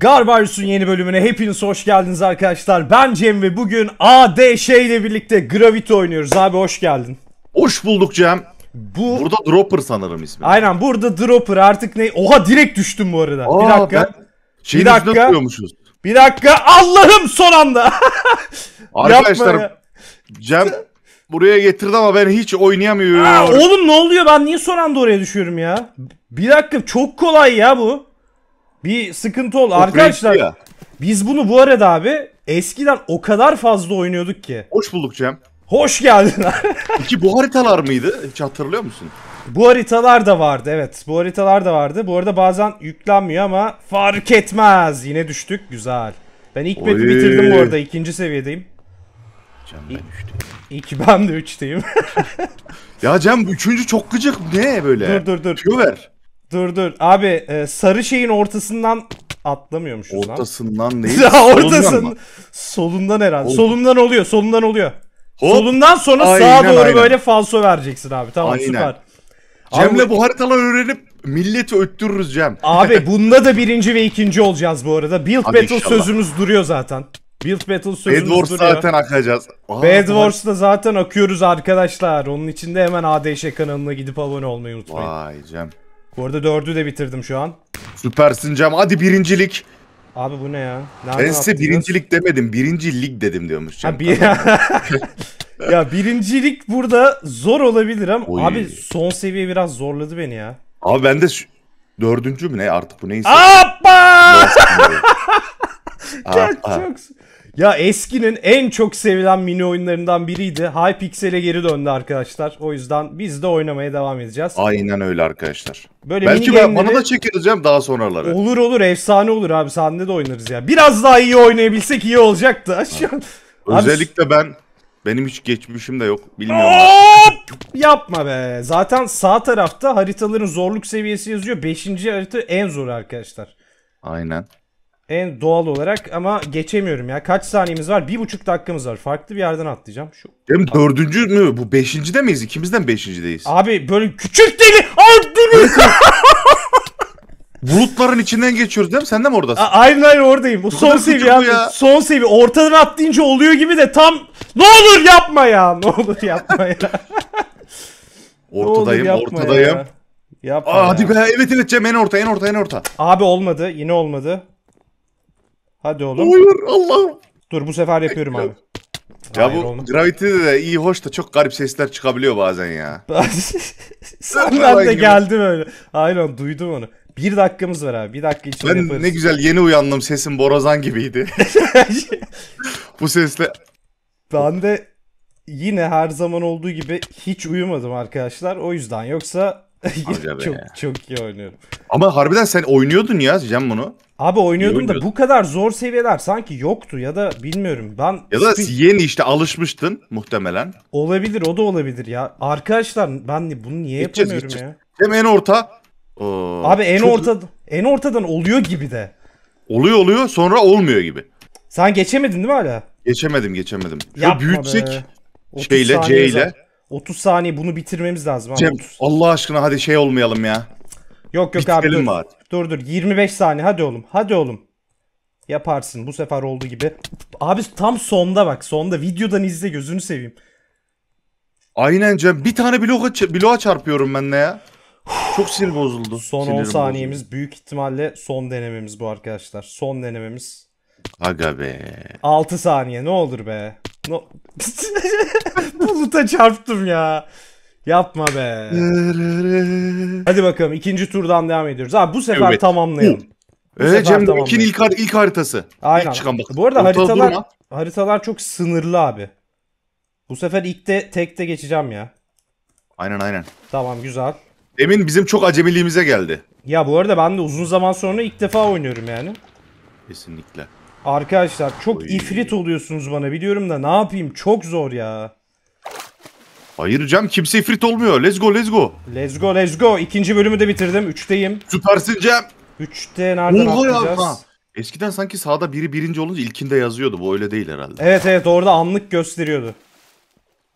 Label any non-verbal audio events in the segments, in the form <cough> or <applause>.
Garbarus'un yeni bölümüne hepiniz hoş geldiniz arkadaşlar. Ben Cem ve bugün ADŞ ile birlikte Gravity oynuyoruz. Abi hoş geldin. Hoş bulduk Cem. Bu... Burada Dropper sanırım ismi. Aynen burada Dropper artık ne? Oha direkt düştüm bu arada. Aa, bir dakika. Ben... bir dakika. Bir dakika. Allah'ım son anda. <laughs> arkadaşlar Cem buraya getirdi ama ben hiç oynayamıyorum. Aa, oğlum ne oluyor? Ben niye son anda oraya düşüyorum ya? Bir dakika çok kolay ya bu. Bir sıkıntı oldu. O Arkadaşlar ya. biz bunu bu arada abi eskiden o kadar fazla oynuyorduk ki. Hoş bulduk Cem. Hoş geldin. İki <laughs> bu haritalar mıydı? Hiç hatırlıyor musun? Bu haritalar da vardı evet. Bu haritalar da vardı. Bu arada bazen yüklenmiyor ama fark etmez. Yine düştük. Güzel. Ben ilk map'i bitirdim bu arada. İkinci seviyedeyim. Cem ben üçteyim. İlk ben de üçteyim. ya Cem üçüncü çok gıcık. Ne böyle? Dur dur dur. Tüyo ver. Dur dur. Abi e, sarı şeyin ortasından atlamıyormuşuz lan. Ortasından <laughs> değil. Ya ortasın. Solundan herhalde. Oldu. Solundan oluyor. Solundan oluyor. Hop. Solundan sonra Aynen, sağa doğru aynen. böyle falso vereceksin abi. Tamam Aynen. süper. Cem'le bu haritaları öğrenip milleti öttürürüz Cem. Abi <laughs> bunda da birinci ve ikinci olacağız bu arada. Build Hadi Battle inşallah. sözümüz duruyor zaten. Build Battle sözümüz Edward duruyor. zaten akacağız. Aa, Bad Wars'ta zaten akıyoruz arkadaşlar. Onun için de hemen ADŞ kanalına gidip abone olmayı unutmayın. Vay Cem. Bu arada dördü de bitirdim şu an. Süpersin Cem. Hadi birincilik. Abi bu ne ya? Nereden ben size birincilik demedim. Birinci lig dedim diyormuş. Cem. Ha, bir... <laughs> ya birincilik burada zor olabilir ama Oy. abi son seviye biraz zorladı beni ya. Abi ben de şu... dördüncü mü ne artık bu neyse. Appa! Gerçi <laughs> çok... Ya eskinin en çok sevilen mini oyunlarından biriydi. Hypixel'e geri döndü arkadaşlar. O yüzden biz de oynamaya devam edeceğiz. Aynen öyle arkadaşlar. Böyle Belki ben bana da çekeriz daha sonraları. Olur olur efsane olur abi sahne de oynarız ya. Biraz daha iyi oynayabilsek iyi olacaktı. <laughs> Özellikle ben benim hiç geçmişim de yok. Bilmiyorum. Yapma be. Zaten sağ tarafta haritaların zorluk seviyesi yazıyor. Beşinci harita en zor arkadaşlar. Aynen. En doğal olarak ama geçemiyorum ya. Kaç saniyemiz var? Bir buçuk dakikamız var. Farklı bir yerden atlayacağım. Şu... Hem dördüncü mü? Bu beşinci de miyiz? İkimizden beşincideyiz. Abi böyle küçük deli. Ardını. <laughs> Bulutların içinden geçiyoruz değil mi? Sen de mi oradasın? A- aynen aynen oradayım. Bu son seviye abi. Ya. Son seviye. Ortadan atlayınca oluyor gibi de tam... Ne olur yapma ya. Ne olur yapma ya. <laughs> ortadayım, olur yapma ortadayım. Ya. Yapma Aa, ya. Hadi be evet evet Cem en orta en orta en orta. Abi olmadı yine olmadı. Hadi oğlum. Hayır Allah'ım. Dur bu sefer yapıyorum abi. Ya Hayır, bu olmaz. Gravity'de de iyi hoş da çok garip sesler çıkabiliyor bazen ya. Senden <laughs> de geldi böyle. Aynen duydum onu. Bir dakikamız var abi. Bir dakika içinde ben yaparız. ne güzel yeni uyandım sesim borazan gibiydi. <laughs> bu sesle. Ben de yine her zaman olduğu gibi hiç uyumadım arkadaşlar. O yüzden yoksa <laughs> çok çok iyi oynuyorum. Ama harbiden sen oynuyordun ya Cem bunu. Abi oynuyordum da bu kadar zor seviyeler sanki yoktu ya da bilmiyorum ben. Ya da yeni işte alışmıştın muhtemelen. Olabilir o da olabilir ya. Arkadaşlar ben bunu niye gideceğiz, yapamıyorum gideceğiz. ya? Hem en orta. Oo, ee, Abi en çok... orta en ortadan oluyor gibi de. Oluyor oluyor sonra olmuyor gibi. Sen geçemedin değil mi hala? Geçemedim geçemedim. Ya Yapma büyütsek be. şeyle C ile. 30 saniye bunu bitirmemiz lazım. Cem, 30. Allah aşkına hadi şey olmayalım ya. Yok yok Bitirelim abi dur. Var. Dur dur 25 saniye hadi oğlum. Hadi oğlum. Yaparsın bu sefer olduğu gibi. Abi tam sonda bak sonda videodan izle gözünü seveyim. Aynen Cem bir tane bloğa, bloğa çarpıyorum ben de ya. Çok sinir bozuldu. Son Sinirim 10 saniyemiz bozuldu. büyük ihtimalle son denememiz bu arkadaşlar. Son denememiz Aga be. 6 saniye ne olur be. No... <laughs> Buluta çarptım ya. Yapma be. Hadi bakalım ikinci turdan devam ediyoruz. Abi bu sefer evet. tamamlayalım. Bu ee, Cem ilk, har ilk haritası. Aynen. çıkan bak. Bu arada haritalar, haritalar çok sınırlı abi. Bu sefer ilk de tekte geçeceğim ya. Aynen aynen. Tamam güzel. Demin bizim çok acemiliğimize geldi. Ya bu arada ben de uzun zaman sonra ilk defa oynuyorum yani. Kesinlikle. Arkadaşlar çok Oy. ifrit oluyorsunuz bana biliyorum da ne yapayım çok zor ya. Hayır Cem kimse ifrit olmuyor. Let's go let's go. Let's go let's go. İkinci bölümü de bitirdim. Üçteyim. Süpersin Cem. Üçte nereden Oğlu atlayacağız? Yapma. Eskiden sanki sağda biri birinci olunca ilkinde yazıyordu. Bu öyle değil herhalde. Evet evet orada anlık gösteriyordu.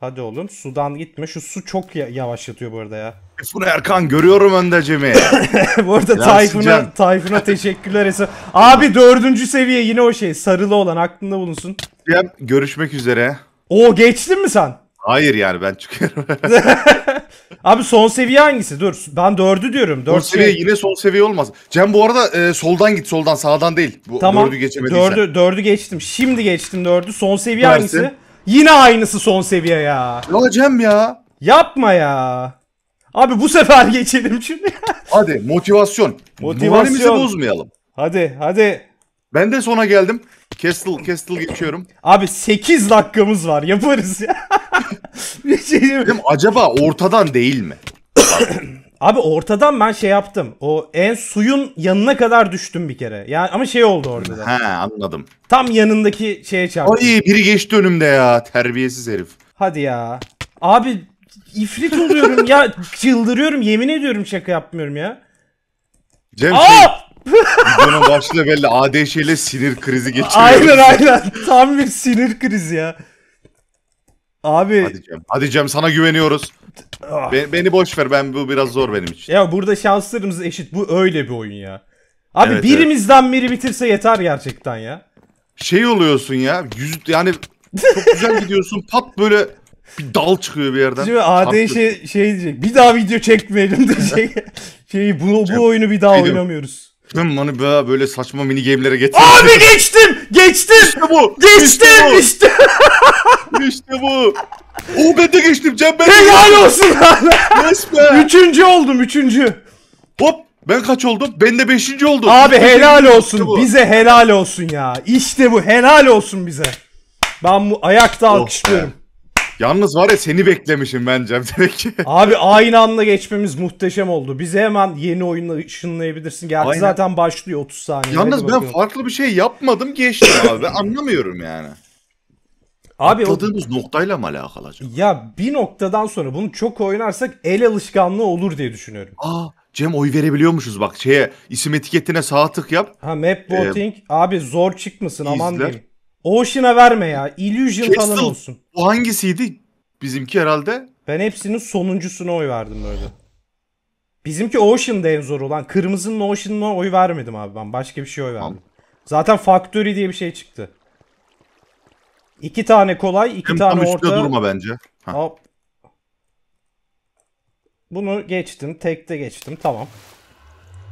Hadi oğlum sudan gitme. Şu su çok yavaşlatıyor bu arada ya. Tayfun Erkan görüyorum önde Cem'i. <laughs> bu arada Tayfun'a, Tayfun'a teşekkürler. Abi dördüncü seviye yine o şey. Sarılı olan aklında bulunsun. Cem görüşmek üzere. O geçtin mi sen? Hayır yani ben çıkıyorum. <laughs> <laughs> Abi son seviye hangisi? Dur ben dördü diyorum. Son Dört seviye şey- yine son seviye olmaz. Cem bu arada e, soldan git soldan sağdan değil. Bu Tamam. dördü geçemediysen. Dördü, dördü geçtim. Şimdi geçtim dördü. Son seviye Tersi. hangisi? Yine aynısı son seviye ya. Ya ya. Yapma ya. Abi bu sefer <laughs> geçelim çünkü. ya. Hadi motivasyon. Motivasyon. Moralimizi bozmayalım. Hadi hadi. Ben de sona geldim. Castle Castle geçiyorum. Abi 8 dakikamız var yaparız ya. <laughs> Bir şey acaba ortadan değil mi? <coughs> Abi ortadan ben şey yaptım. O en suyun yanına kadar düştüm bir kere. Yani ama şey oldu orada da. He anladım. Tam yanındaki şeye çarptım. Ay biri geçti önümde ya. Terbiyesiz herif. Hadi ya. Abi ifrit oluyorum ya. Çıldırıyorum. Yemin ediyorum şaka yapmıyorum ya. Cem Aa! şey, <laughs> videonun başlığı belli. ADŞ ile sinir krizi geçiriyor. Aynen aynen. Tam bir sinir krizi ya. Abi. Hadi Cem, hadi Cem sana güveniyoruz. Be- beni boş ver. Ben bu biraz zor benim için. Ya burada şanslarımız eşit. Bu öyle bir oyun ya. Abi Evet, birimizden biri bitirse yeter gerçekten ya. Şey oluyorsun ya. Yüz yani çok güzel gidiyorsun. <laughs> Pat böyle bir dal çıkıyor bir yerden. Şimdi AD Çarpıyor. şey, şey diyecek. Bir daha video çekmeyelim diyecek. <laughs> şey bu, bu oyunu bir daha Video. oynamıyoruz. Ben bana böyle, böyle saçma mini game'lere getirdim. Abi <laughs> geçtim! Geçtim! İşte bu! Geçtim! İşte bu! İşte, <laughs> bu! O ben de geçtim Cem ben Helal olsun <laughs> lan! Üçüncü oldum üçüncü. Hop! Ben kaç oldum? Ben de beşinci oldum. Abi üçüncü helal olsun. İşte bize helal olsun ya. İşte bu helal olsun bize. Ben bu ayakta oh alkışlıyorum. Be. Yalnız var ya seni beklemişim ben Cem <laughs> ki. Abi aynı anda geçmemiz muhteşem oldu. Bize hemen yeni oyunla ışınlayabilirsin. Gerçi zaten başlıyor 30 saniye. Yalnız ben farklı bir şey yapmadım geçtim abi. Anlamıyorum yani. Abi Atladığımız o... noktayla mı alakalı acaba? Ya bir noktadan sonra bunu çok oynarsak el alışkanlığı olur diye düşünüyorum. Aa Cem oy verebiliyormuşuz bak şeye isim etiketine sağ tık yap. Ha map ee, voting. Ee, Abi zor çıkmasın izler. aman diyeyim. Ocean'a verme ya. Illusion Crystal, falan olsun. Bu hangisiydi? Bizimki herhalde. Ben hepsinin sonuncusuna oy verdim böyle. Bizimki Ocean'da en zor olan. Kırmızının Ocean'ına oy vermedim abi ben. Başka bir şey oy verdim. Tamam. Zaten Factory diye bir şey çıktı. İki tane kolay, iki Hem tane tam orta. durma bence. Ha. Hop. Bunu geçtim. Tekte geçtim. Tamam.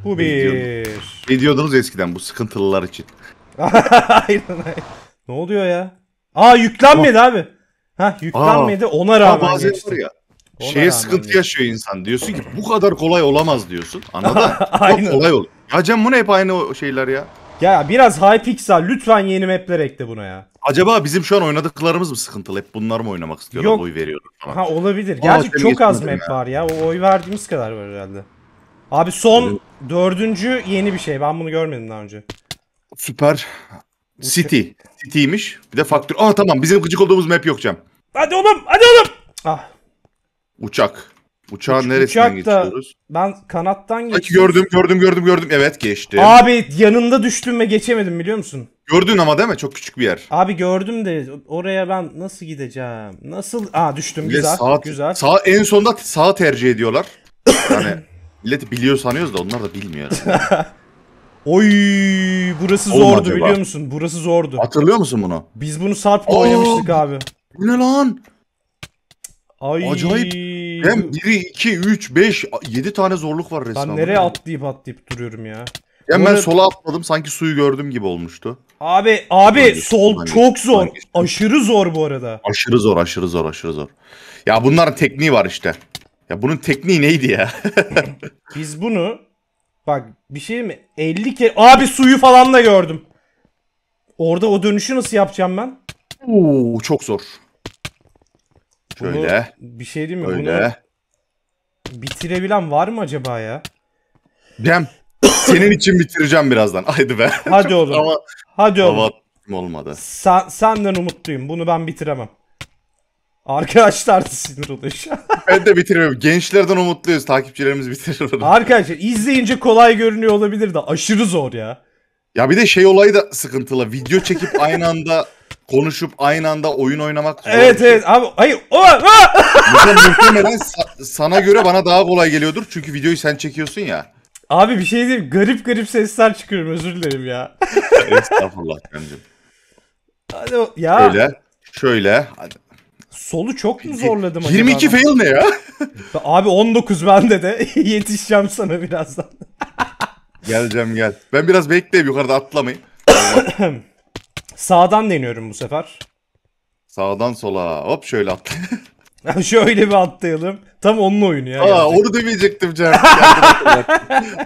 Bu bir. Ne diyordunuz eskiden bu sıkıntılılar için? <laughs> aynen aynen. Ne oluyor ya? Aa yüklenmedi oh. abi. Ha yüklenmedi Aa, ona rağmen Aa, bazen geçti. ya, ona şeye sıkıntı geçti. yaşıyor insan. Diyorsun ki bu kadar kolay olamaz diyorsun. Anladın? <laughs> Aynen. kolay olur. Ya Cem ne hep aynı şeyler ya. Ya biraz Hypixel lütfen yeni mapler ekle buna ya. Acaba bizim şu an oynadıklarımız mı sıkıntılı? Hep bunlar mı oynamak istiyorlar? Yok. Oy veriyorlar falan. Ha olabilir. Aa, Gerçi çok az map ya. var ya. O oy verdiğimiz kadar var herhalde. Abi son dördüncü yeni bir şey. Ben bunu görmedim daha önce. Süper. City. City'ymiş. Bir de faktör. Aa tamam bizim gıcık olduğumuz map yok Cem. Hadi oğlum hadi oğlum. Ah. Uçak. Uçağın Uç, neresinden uçak geçiyoruz? Ben kanattan Ay, geçtim. gördüm gördüm gördüm gördüm. Evet geçti. Abi yanında düştüm ve geçemedim biliyor musun? Gördün ama değil mi? Çok küçük bir yer. Abi gördüm de oraya ben nasıl gideceğim? Nasıl? Aa düştüm güzel. sağ, güzel. sağ en sonda sağ tercih ediyorlar. Yani millet biliyor sanıyoruz da onlar da bilmiyor. <laughs> Oy burası zordu acaba. biliyor musun? Burası zordu. Hatırlıyor musun bunu? Biz bunu Sarp'la oynamıştık abi. Bu ne lan? Ay. Acayip. Hem 1, 2, 3, 5, 7 tane zorluk var resmen. Ben nereye atlayıp atlayıp duruyorum ya. Hem ben Bunları- sola atladım sanki suyu gördüm gibi olmuştu. Abi abi Hangisi? sol Hangisi? çok zor. Hangisi? Aşırı zor bu arada. Aşırı zor aşırı zor aşırı zor. Ya bunların tekniği var işte. Ya bunun tekniği neydi ya? <laughs> Biz bunu Bak bir şey mi? 50 kere... Abi suyu falan da gördüm. Orada o dönüşü nasıl yapacağım ben? Oo çok zor. Bunu, Şöyle. Bir şey değil mi? Öyle. Bunu bitirebilen var mı acaba ya? Cem senin için bitireceğim birazdan. Haydi be. Hadi <laughs> oğlum. Ama, Hadi oğlum. Ama olmadı. Sen, senden umutluyum. Bunu ben bitiremem. Arkadaşlar sinir oluyor şu an ben de bitirmiyorum. Gençlerden umutluyuz. Takipçilerimiz bitirir bunu. Arkadaşlar izleyince kolay görünüyor olabilir de aşırı zor ya. Ya bir de şey olayı da sıkıntılı. Video çekip aynı anda konuşup aynı anda oyun oynamak zor. Evet şey. evet abi hayır o Mesela muhtemelen sa- sana göre bana daha kolay geliyordur çünkü videoyu sen çekiyorsun ya. Abi bir şey diyeyim garip garip sesler çıkıyorum özür dilerim ya. Estağfurullah kancım. Hadi o- ya Şöyle, şöyle. Hadi. Solu çok mu zorladım 22 acaba? fail ne ya? <laughs> Abi 19 bende de. <laughs> Yetişeceğim sana birazdan. <laughs> Geleceğim gel. Ben biraz bekleyeyim yukarıda atlamayın. <clears throat> Sağdan deniyorum bu sefer. Sağdan sola. Hop şöyle at. şöyle bir atlayalım. Tam onun oyunu ya. Aa, gerçekten. onu demeyecektim Cem.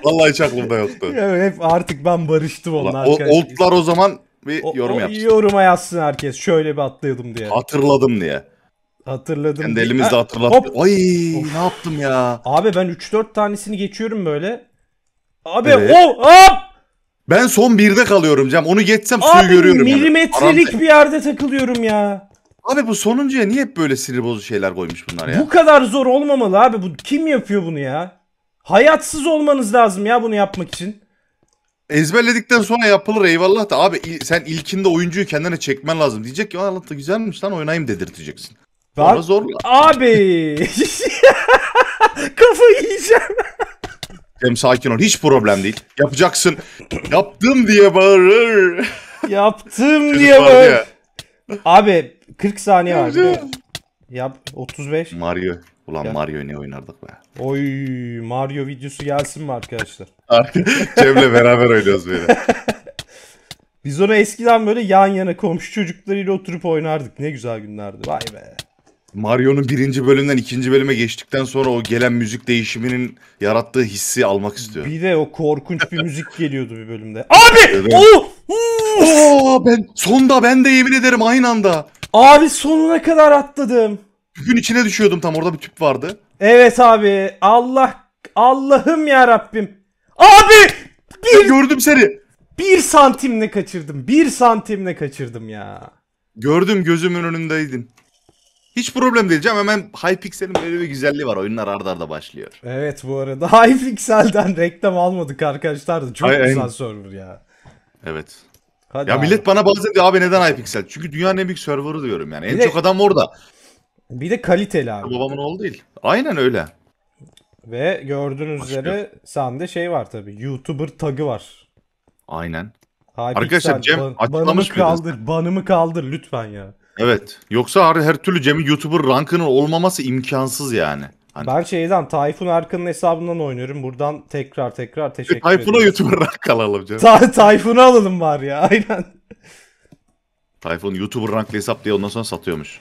Vallahi hiç aklımda yoktu. Evet, hep artık ben barıştım onlar. Oldlar o zaman bir o, yorum yapsın. Yoruma yazsın herkes. Şöyle bir atlayalım diye. Hatırladım diye. Hatırladım. Kendi yani elimizle hatırlattık. Ay of. ne yaptım ya. Abi ben 3-4 tanesini geçiyorum böyle. Abi evet. o oh, hop. Ben son birde kalıyorum Cem. Onu geçsem Abi, suyu görüyorum. Abi milimetrelik yani. bir yerde takılıyorum ya. Abi bu sonuncuya niye hep böyle sinir bozucu şeyler koymuş bunlar ya? Bu kadar zor olmamalı abi. Bu kim yapıyor bunu ya? Hayatsız olmanız lazım ya bunu yapmak için. Ezberledikten sonra yapılır eyvallah da abi sen ilkinde oyuncuyu kendine çekmen lazım. Diyecek ki lan güzelmiş lan oynayayım dedirteceksin. Sonra zor Abi. <laughs> kafa yiyeceğim. Cem sakin ol. Hiç problem değil. Yapacaksın. Yaptım diye bağırır. Yaptım diye bağırır. Abi 40 saniye var. Yap 35. Mario. Ulan ya. Mario ne oynardık be. Oy Mario videosu gelsin mi arkadaşlar? <laughs> Cem'le beraber oynuyoruz böyle. Biz onu eskiden böyle yan yana komşu çocuklarıyla oturup oynardık. Ne güzel günlerdi. Vay be. Mario'nun birinci bölümden ikinci bölüme geçtikten sonra o gelen müzik değişiminin yarattığı hissi almak istiyorum. Bir de o korkunç bir müzik geliyordu bir bölümde. <laughs> Abi! Evet. Oh! Oo, ben sonda ben de yemin ederim aynı anda. Abi sonuna kadar atladım. Tüpün içine düşüyordum tam orada bir tüp vardı. Evet abi. Allah Allah'ım ya Rabbim. Abi! Bir, ben gördüm seni. Bir santimle kaçırdım. Bir santimle kaçırdım ya. Gördüm gözümün önündeydin. Hiç problem değil canım. Hemen Hypixel'in böyle bir güzelliği var. Oyunlar ardarda arda başlıyor. Evet bu arada <laughs> Hypixel'den reklam almadık arkadaşlar da. Çok Ay, güzel en... server ya. Evet. Hadi ya abi. millet bana bazen diyor abi neden Hypixel? Çünkü dünyanın en büyük serverı diyorum yani. En bir en de, çok adam orada. Bir de kaliteli abi. Babamın oğlu değil. Aynen öyle. Ve gördüğünüz Başka. üzere sende şey var tabi. YouTuber tagı var. Aynen. Hypixel, Arkadaşlar Cem ban- açıklamış banımı kaldır, banımı kaldır lütfen ya. Evet. Yoksa her, her türlü Cemil YouTuber rankının olmaması imkansız yani. Hani. Ben şeyden Tayfun Erkan'ın hesabından oynuyorum. Buradan tekrar tekrar teşekkür Tayfun'a ederim. Tayfun'a YouTuber rank alalım canım. Ta Tayfun'u alalım var ya aynen. Tayfun YouTuber ranklı hesap diye ondan sonra satıyormuş.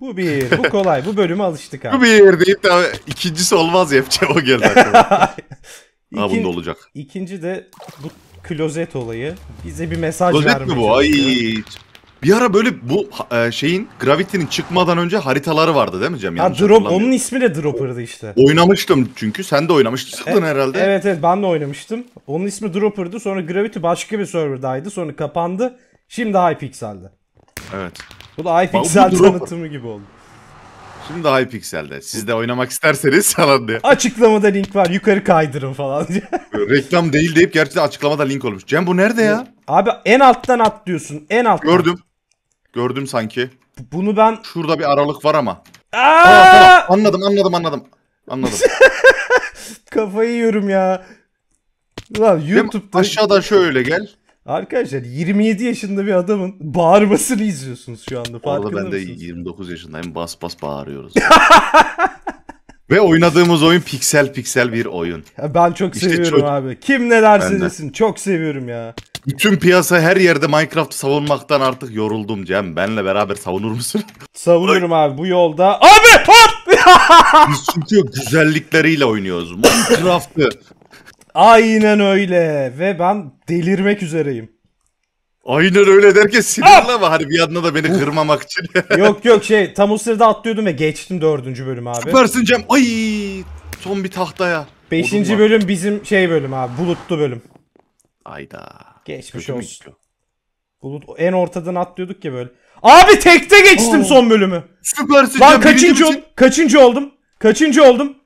bu bir, bu kolay. Bu bölüme alıştık abi. Bu bir deyip de ikincisi olmaz yapacağım o geldi aklıma. ha <laughs> bunda olacak. İkinci de bu klozet olayı bize bir mesaj vermiş. Klozet mi bu? Ay. Bir ara böyle bu e, şeyin Gravity'nin çıkmadan önce haritaları vardı değil mi Cem? Ha, drop, onun ismi de Dropper'dı işte. Oynamıştım çünkü sen de oynamıştın evet, herhalde. Evet evet ben de oynamıştım. Onun ismi Dropper'dı sonra Gravity başka bir serverdaydı sonra kapandı. Şimdi iPixel'de. Evet. Bu da iPixel tanıtımı gibi oldu. Şimdi Hypixel'de. Siz de oynamak isterseniz <laughs> falan diye. Açıklamada link var. Yukarı kaydırın falan diye. <laughs> Reklam değil deyip gerçi gerçekten açıklamada link olmuş. Cem bu nerede ya? Abi en alttan at diyorsun En alttan. Gördüm. Gördüm sanki. Bunu ben... Şurada bir aralık var ama. Aa! Aa, tamam. Anladım anladım anladım. Anladım. <laughs> Kafayı yiyorum ya. Lan Cem, aşağıdan şöyle gel. Arkadaşlar 27 yaşında bir adamın bağırmasını izliyorsunuz şu anda. Farkında Orada ben de mısınız? 29 yaşındayım. Bas bas bağırıyoruz. <laughs> Ve oynadığımız oyun piksel piksel bir oyun. ben çok İşte seviyorum çocuk- abi. Kim ne derse de. desin çok seviyorum ya. Bütün piyasa her yerde Minecraft'ı savunmaktan artık yoruldum Cem. Benle beraber savunur musun? <laughs> Savunuyorum abi bu yolda. Abi hop! <laughs> Biz çünkü güzellikleriyle oynuyoruz. Minecraft'ı Aynen öyle. Ve ben delirmek üzereyim. Aynen öyle derken sinirli ah! ama hani bir adına da beni uh. kırmamak için. <laughs> yok yok şey tam o sırada atlıyordum ve geçtim dördüncü bölüm abi. Süpersin Cem. Ay son bir tahtaya. Beşinci bölüm bizim şey bölüm abi bulutlu bölüm. Ayda. Geçmiş Kötü olsun. Mü? Bulut en ortadan atlıyorduk ya böyle. Abi tekte geçtim Oo. Oh. son bölümü. Süpersin Lan Cem. kaçıncı, ol, kaçıncı oldum? Kaçıncı oldum?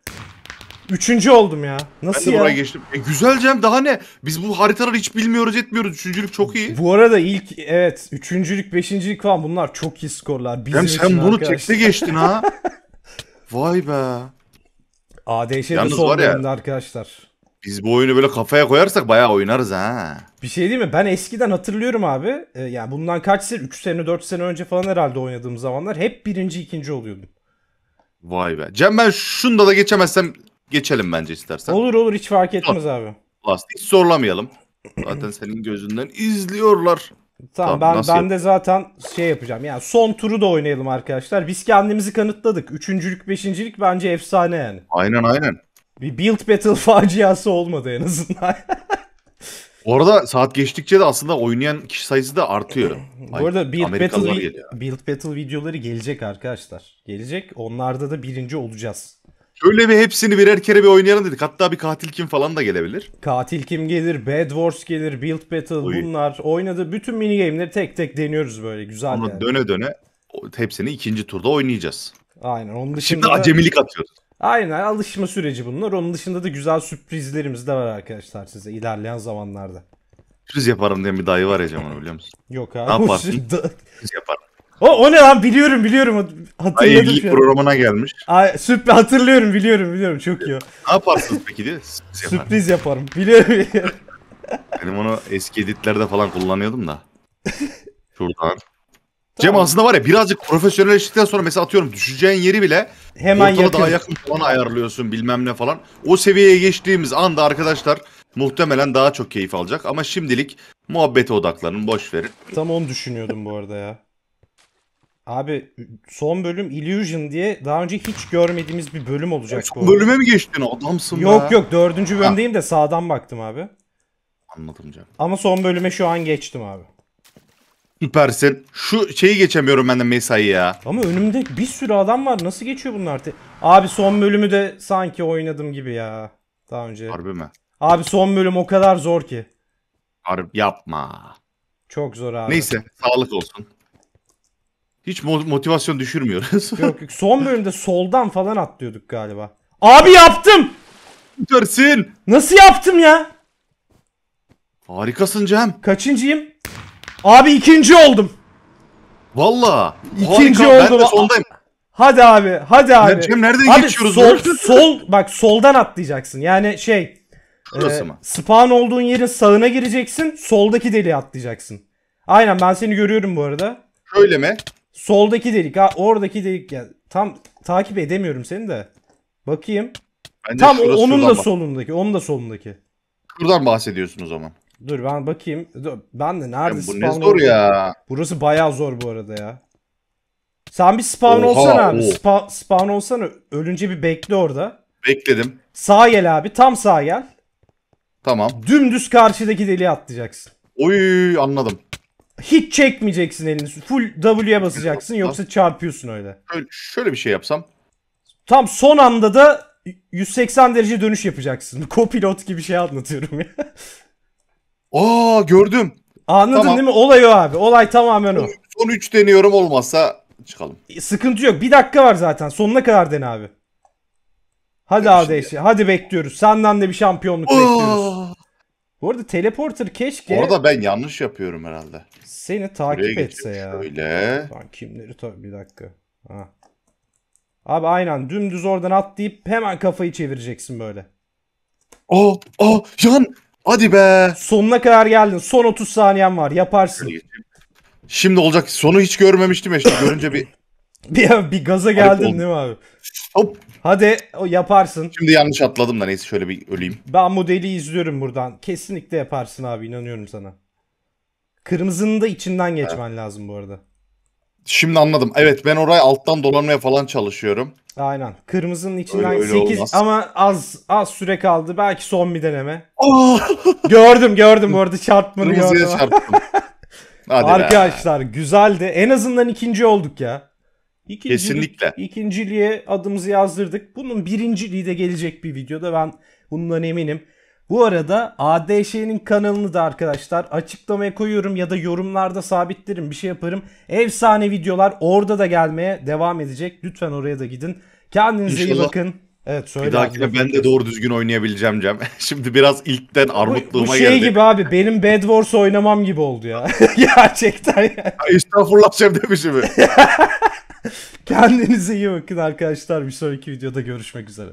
Üçüncü oldum ya. Nasıl ben de ya? buraya geçtim. E, güzel Cem daha ne? Biz bu haritaları hiç bilmiyoruz etmiyoruz. Üçüncülük çok iyi. Bu arada ilk evet üçüncülük beşincilik falan bunlar çok iyi skorlar. Bizim Cem sen bunu arkadaşlar. tekte geçtin ha. <laughs> Vay be. ADŞ de Yalnız son var arkadaşlar. Biz bu oyunu böyle kafaya koyarsak bayağı oynarız ha. Bir şey değil mi? Ben eskiden hatırlıyorum abi. E, yani bundan kaç sene? 3 sene 4 sene önce falan herhalde oynadığım zamanlar hep birinci ikinci oluyordum. Vay be. Cem ben şunda da geçemezsem geçelim bence istersen. Olur olur hiç fark etmez abi. Last hiç zorlamayalım. Zaten senin gözünden izliyorlar. Tamam, tamam ben, ben de zaten şey yapacağım. Yani son turu da oynayalım arkadaşlar. Biz kendimizi kanıtladık. Üçüncülük, beşincilik bence efsane yani. Aynen aynen. Bir build battle <laughs> faciası olmadı en azından. Bu arada saat geçtikçe de aslında oynayan kişi sayısı da artıyor. Bu arada build battle, build battle videoları gelecek arkadaşlar. Gelecek. Onlarda da birinci olacağız. Şöyle bir hepsini birer kere bir oynayalım dedik. Hatta bir katil kim falan da gelebilir. Katil kim gelir, Bad Wars gelir, Build Battle Oy. bunlar. Oynadı bütün mini game'leri tek tek deniyoruz böyle güzel Onu yani. döne döne hepsini ikinci turda oynayacağız. Aynen. Onun dışında Şimdi acemilik atıyoruz. Aynen alışma süreci bunlar. Onun dışında da güzel sürprizlerimiz de var arkadaşlar size ilerleyen zamanlarda. Sürpriz yaparım diye bir dayı var ya Cemal biliyor musun? Yok abi. Ne yaparsın? Sürpriz yaparım. O, o ne lan biliyorum biliyorum hatırladım. Ay, evlilik programına gelmiş. Ay, süp hatırlıyorum biliyorum biliyorum çok iyi. Ne yaparsınız peki diye? <laughs> Sürpriz, Sürpriz yaparım. Biliyorum biliyorum. Benim onu eski editlerde falan kullanıyordum da. <laughs> Şuradan. Tamam. Cem aslında var ya birazcık profesyonelleştikten sonra mesela atıyorum düşeceğin yeri bile hemen yakın. daha yakın falan ayarlıyorsun bilmem ne falan. O seviyeye geçtiğimiz anda arkadaşlar muhtemelen daha çok keyif alacak ama şimdilik muhabbete odaklanın boş verin. Tam onu düşünüyordum bu arada ya. Abi son bölüm Illusion diye daha önce hiç görmediğimiz bir bölüm olacak bu. Bölüme mi geçtin adamsın Yok be. yok dördüncü bölümdeyim de sağdan baktım abi. Anladım canım. Ama son bölüme şu an geçtim abi. Süpersin. Şu şeyi geçemiyorum ben de mesai ya. Ama önümde bir sürü adam var. Nasıl geçiyor bunlar? Abi son bölümü de sanki oynadım gibi ya. Daha önce. Harbi mi? Abi son bölüm o kadar zor ki. Harbi yapma. Çok zor abi. Neyse sağlık olsun. Hiç motivasyon düşürmüyoruz. yok yok. Son <laughs> bölümde soldan falan atlıyorduk galiba. Abi yaptım. Dersin. Nasıl yaptım ya? Harikasın Cem. Kaçıncıyım? Abi ikinci oldum. Valla. İkinci Harika. oldum. Ben de sondayım. Hadi abi. Hadi abi. Cem nereden abi, geçiyoruz? Sol, <laughs> sol bak soldan atlayacaksın. Yani şey. Burası e, mı? Spawn olduğun yerin sağına gireceksin. Soldaki deliğe atlayacaksın. Aynen ben seni görüyorum bu arada. Şöyle mi? Soldaki delik ha oradaki delik yani. Tam takip edemiyorum seni de. Bakayım. Bence Tam şurası, onun da solundaki. Onun da solundaki. Şuradan bahsediyorsun o zaman. Dur ben bakayım. Dur, ben de nerede ya bu ne zor ya. Burası bayağı zor bu arada ya. Sen bir spawn Oha, olsana abi. Spa, spawn olsana. Ölünce bir bekle orada. Bekledim. Sağa gel abi. Tam sağa gel. Tamam. Dümdüz karşıdaki deliğe atlayacaksın. Oy anladım hiç çekmeyeceksin elini. Full W'ye basacaksın yoksa çarpıyorsun öyle. Şöyle, bir şey yapsam. Tam son anda da 180 derece dönüş yapacaksın. <laughs> Copilot gibi şey anlatıyorum ya. Aa gördüm. Anladın tamam. değil mi? Olay o abi. Olay tamamen o. Son 3 deniyorum olmazsa çıkalım. E, sıkıntı yok. Bir dakika var zaten. Sonuna kadar den abi. Hadi Demişim ADS. Hadi bekliyoruz. Senden de bir şampiyonluk Aa! bekliyoruz. Bu arada teleporter keşke... Orada ben yanlış yapıyorum herhalde. Seni takip Buraya etse ya. Şöyle. Lan kimleri tabii bir dakika. Ha. Abi aynen dümdüz oradan atlayıp hemen kafayı çevireceksin böyle. Oh oh yan. hadi be. Sonuna kadar geldin. Son 30 saniyen var yaparsın. Şimdi olacak sonu hiç görmemiştim ya. Şimdi görünce bir <laughs> Bir, bir gaza geldin Hop. değil mi abi? Hop. Hadi o yaparsın. Şimdi yanlış atladım da neyse şöyle bir öleyim. Ben modeli izliyorum buradan. Kesinlikle yaparsın abi inanıyorum sana. Kırmızının da içinden geçmen evet. lazım bu arada. Şimdi anladım. Evet ben orayı alttan dolanmaya falan çalışıyorum. Aynen. Kırmızının içinden öyle, öyle 8 olmaz. ama az az süre kaldı. Belki son bir deneme. Ah! <laughs> gördüm gördüm bu arada çarpmanı gördüm. çarptım. <laughs> Hadi Arkadaşlar be. güzeldi. En azından ikinci olduk ya. İkincilik, Kesinlikle. İkinciliğe adımızı yazdırdık. Bunun birinciliği de gelecek bir videoda ben bundan eminim. Bu arada ADŞ'nin kanalını da arkadaşlar açıklamaya koyuyorum ya da yorumlarda sabitlerim bir şey yaparım. Efsane videolar orada da gelmeye devam edecek. Lütfen oraya da gidin. Kendinize İnşallah. iyi bakın. Evet söyle. Bir dahakine abi. ben de doğru düzgün oynayabileceğim Cem. <laughs> Şimdi biraz ilkten armutluğuma geldi. Bu, şey geldi. gibi abi benim Bad Wars oynamam gibi oldu ya. <laughs> Gerçekten ya. ya estağfurullah Cem demişim. <laughs> Kendinize iyi bakın arkadaşlar. Bir sonraki videoda görüşmek üzere.